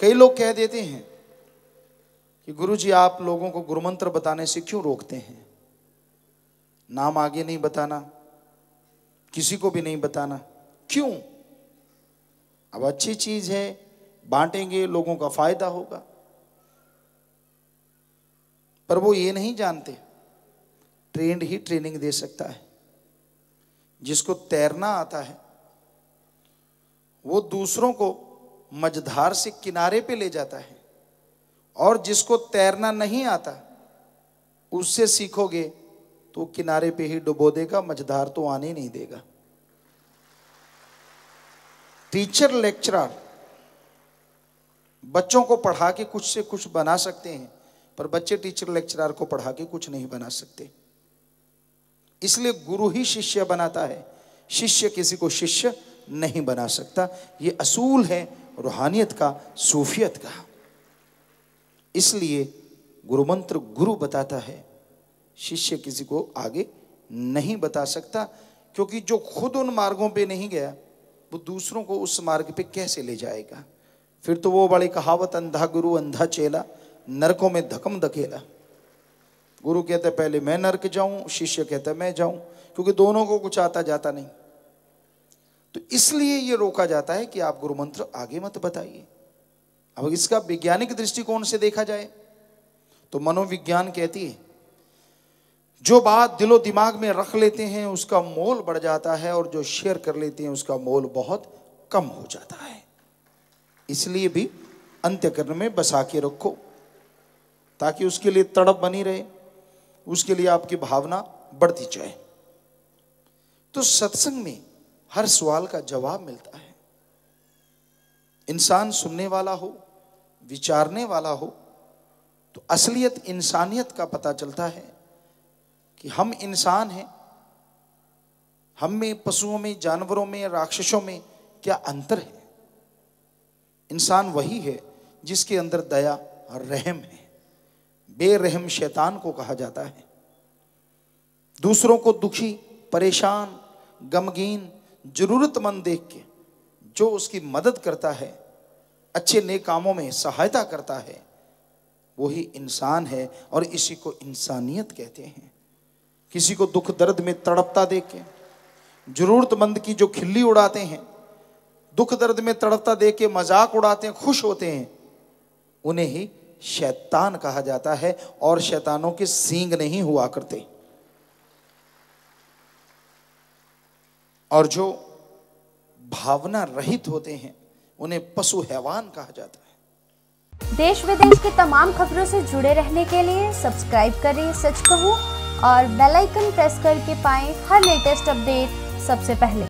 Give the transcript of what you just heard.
कई लोग कह देते हैं कि गुरु जी आप लोगों को गुरु मंत्र बताने से क्यों रोकते हैं नाम आगे नहीं बताना किसी को भी नहीं बताना क्यों अब अच्छी चीज है बांटेंगे लोगों का फायदा होगा पर वो ये नहीं जानते ट्रेंड ही ट्रेनिंग दे सकता है जिसको तैरना आता है वो दूसरों को मझधार से किनारे पे ले जाता है और जिसको तैरना नहीं आता उससे सीखोगे तो किनारे पे ही डुबो देगा मझधार तो आने नहीं देगा टीचर लेक्चरर बच्चों को पढ़ा के कुछ से कुछ बना सकते हैं पर बच्चे टीचर लेक्चरर को पढ़ा के कुछ नहीं बना सकते इसलिए गुरु ही शिष्य बनाता है शिष्य किसी को शिष्य नहीं बना सकता ये असूल है रूहानियत का सूफियत का इसलिए गुरुमंत्र गुरु बताता है शिष्य किसी को आगे नहीं बता सकता क्योंकि जो खुद उन मार्गों पे नहीं गया वो दूसरों को उस मार्ग पे कैसे ले जाएगा फिर तो वो बड़ी कहावत अंधा गुरु अंधा चेला नरकों में धकम धकेला गुरु कहते पहले मैं नरक जाऊं शिष्य कहता है मैं जाऊं क्योंकि दोनों को कुछ आता जाता नहीं तो इसलिए ये रोका जाता है कि आप गुरु मंत्र आगे मत बताइए अब इसका वैज्ञानिक दृष्टिकोण से देखा जाए तो मनोविज्ञान कहती है जो बात दिलो दिमाग में रख लेते हैं उसका मोल बढ़ जाता है और जो शेयर कर लेते हैं उसका मोल बहुत कम हो जाता है इसलिए भी अंत्यकरण में बसा के रखो ताकि उसके लिए तड़प बनी रहे उसके लिए आपकी भावना बढ़ती जाए तो सत्संग में हर सवाल का जवाब मिलता है इंसान सुनने वाला हो विचारने वाला हो तो असलियत इंसानियत का पता चलता है कि हम इंसान हैं हम में पशुओं में जानवरों में राक्षसों में क्या अंतर है इंसान वही है जिसके अंदर दया और रहम है बेरहम शैतान को कहा जाता है दूसरों को दुखी परेशान गमगीन जरूरतमंद देख के जो उसकी मदद करता है अच्छे नेक कामों में सहायता करता है वही इंसान है और इसी को इंसानियत कहते हैं किसी को दुख दर्द में तड़पता देख के जरूरतमंद की जो खिल्ली उड़ाते हैं दुख दर्द में तड़पता देख के मजाक उड़ाते हैं खुश होते हैं उन्हें ही शैतान कहा जाता है और शैतानों के सींग नहीं हुआ करते और जो भावना रहित होते हैं उन्हें पशु हैवान कहा जाता है देश विदेश की तमाम खबरों से जुड़े रहने के लिए सब्सक्राइब करें सच कहूँ और बेल आइकन प्रेस करके पाएं हर लेटेस्ट अपडेट सबसे पहले